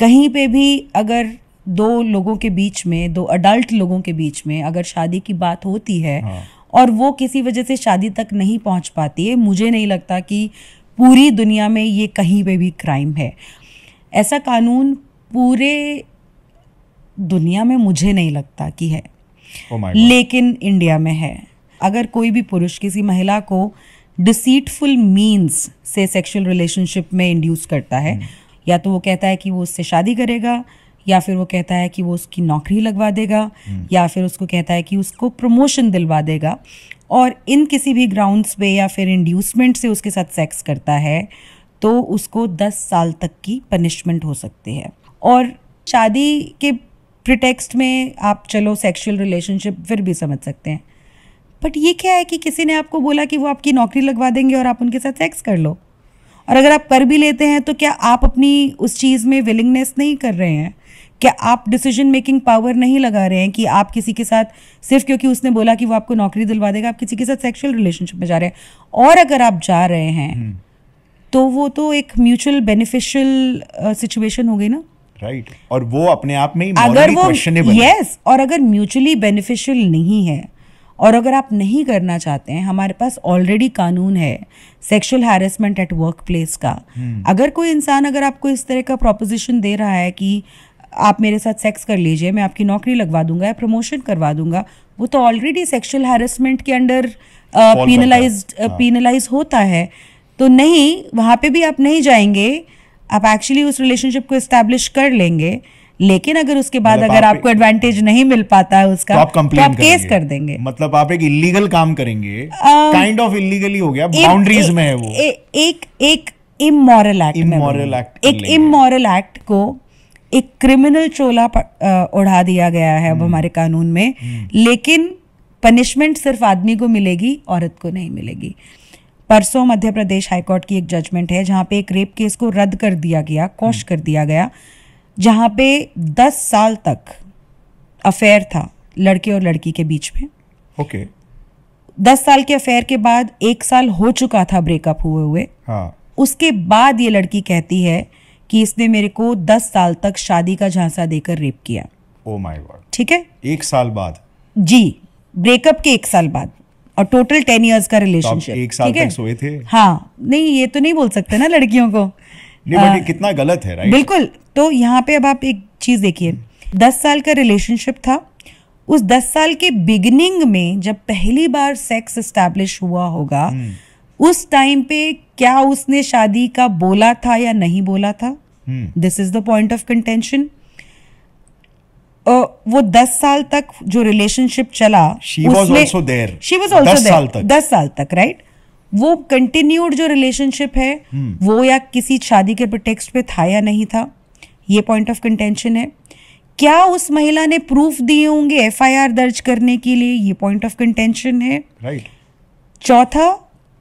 कहीं पे भी अगर दो लोगों के बीच में दो अडल्ट लोगों के बीच में अगर शादी की बात होती है हाँ। और वो किसी वजह से शादी तक नहीं पहुंच पाती है मुझे नहीं लगता कि पूरी दुनिया में ये कहीं पे भी क्राइम है ऐसा कानून पूरे दुनिया में मुझे नहीं लगता कि है oh लेकिन इंडिया में है अगर कोई भी पुरुष किसी महिला को डिसीटफुल मीन्स से सेक्शुअल रिलेशनशिप में इंड्यूस करता है hmm. या तो वो कहता है कि वो उससे शादी करेगा या फिर वो कहता है कि वो उसकी नौकरी लगवा देगा हम्म। या फिर उसको कहता है कि उसको प्रमोशन दिलवा देगा और इन किसी भी ग्राउंड्स पे या फिर इंड्यूसमेंट से उसके साथ सेक्स करता है तो उसको दस साल तक की पनिशमेंट हो सकती है और शादी के प्रिटेक्स्ट में आप चलो सेक्सुअल रिलेशनशिप फिर भी समझ सकते हैं बट ये क्या है कि किसी ने आपको बोला कि वो आपकी नौकरी लगवा देंगे और आप उनके साथ सेक्स कर लो और अगर आप कर भी लेते हैं तो क्या आप अपनी उस चीज़ में विलिंगनेस नहीं कर रहे हैं क्या आप डिसीजन मेकिंग पावर नहीं लगा रहे हैं कि आप किसी के साथ सिर्फ क्योंकि उसने बोला कि वो आपको नौकरी दिलवा देगा आप किसी के साथ सेक्शुअल रिलेशनशिप में जा रहे हैं और अगर आप जा रहे हैं हम्म। तो वो तो एक म्यूचुअल बेनिफिशियल सिचुएशन हो गई ना राइट right. और वो अपने आप में ही अगर वो यस yes, और अगर म्यूचुअली बेनिफिशियल नहीं है और अगर आप नहीं करना चाहते हैं हमारे पास ऑलरेडी कानून है sexual harassment at workplace का हम्म। अगर कोई इंसान अगर आपको इस तरह का प्रोपोजिशन दे रहा है कि आप मेरे साथ सेक्स कर लीजिए मैं आपकी नौकरी लगवा दूंगा या प्रमोशन करवा दूंगा वो तो ऑलरेडी सेक्सुअल हैरेसमेंट के अंडर पीनलाइज हाँ। पीनलाइज होता है तो नहीं वहाँ पे भी आप नहीं जाएंगे आप एक्चुअली उस रिलेशनशिप को इस्टेब्लिश कर लेंगे लेकिन अगर उसके बाद मतलब अगर आप आपको एडवांटेज नहीं मिल पाता है उसका तो आप, तो आप करेंगे। केस कर देंगे मतलब आप एक इलीगल काम करेंगे काइंड ऑफ इलीगली हो गया बाउंड्रीज में है वो ए, एक एक इमोरल एक्ट इमोरल एक्ट एक इमोरल एक्ट को एक क्रिमिनल चोला उड़ा दिया गया है अब hmm. हमारे कानून में hmm. लेकिन पनिशमेंट सिर्फ आदमी को मिलेगी औरत को नहीं मिलेगी परसों मध्य प्रदेश हाईकोर्ट की एक जजमेंट है जहां पे एक रेप केस को रद्द कर दिया गया कौश hmm. कर दिया गया जहाँ पे दस साल तक अफेयर था लड़के और लड़की के बीच में ओके दस साल के अफेयर के बाद एक साल हो चुका था ब्रेकअप हुए हुए हाँ. उसके बाद ये लड़की कहती है कि इसने मेरे को दस साल तक शादी का झांसा देकर रेप किया माय oh गॉड ठीक है एक साल बाद जी ब्रेकअप के एक साल बाद और टोटल टेन इयर्स का रिलेशनशिप तो एक साल तक सोए थे हाँ नहीं ये तो नहीं बोल सकते ना लड़कियों को नहीं कितना गलत है राइट बिल्कुल तो यहाँ पे अब आप एक चीज देखिए दस साल का रिलेशनशिप था उस दस साल के बिगिनिंग में जब पहली बार सेक्स इस्टेब्लिश हुआ होगा हम्म। उस टाइम पे क्या उसने शादी का बोला था या नहीं बोला था this is the point of contention वो दस साल तक जो रिलेशनशिप चला she was also there she was also there दस साल तक राइट right? वो कंटिन्यूड जो रिलेशनशिप है हम्म। वो या किसी शादी के प्रोटेक्स्ट पे था या नहीं था ये पॉइंट ऑफ कंटेंशन है क्या उस महिला ने प्रूफ दिए होंगे एफआईआर दर्ज करने के लिए ये पॉइंट ऑफ कंटेंशन है right. चौथा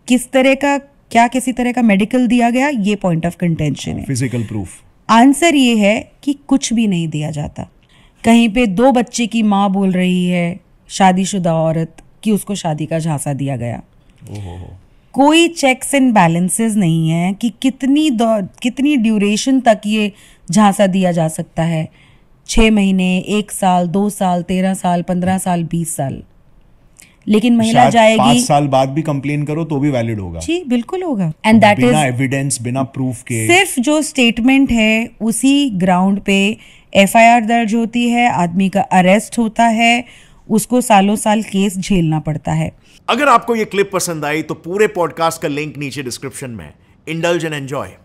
किस तरह का क्या किसी तरह का मेडिकल दिया गया ये पॉइंट ऑफ कंटेंशन है फिजिकल प्रूफ आंसर ये है कि कुछ भी नहीं दिया जाता कहीं पे दो बच्चे की माँ बोल रही है शादीशुदा औरत कि उसको शादी का झांसा दिया गया कोई चेक्स एंड बैलेंसेस नहीं है कि कितनी कितनी ड्यूरेशन तक ये झांसा दिया जा सकता है छः महीने एक साल दो साल तेरह साल पंद्रह साल बीस साल लेकिन तो महिला जाएगी साल बाद भी कंप्लेन करो तो भी वैलिड होगा जी बिल्कुल होगा एंड दैट इज एविडेंस बिना प्रूफ के सिर्फ जो स्टेटमेंट है उसी ग्राउंड पे एफआईआर दर्ज होती है आदमी का अरेस्ट होता है उसको सालों साल केस झेलना पड़ता है अगर आपको ये क्लिप पसंद आई तो पूरे पॉडकास्ट का लिंक नीचे डिस्क्रिप्शन में इंडल्ज एंड एंजॉय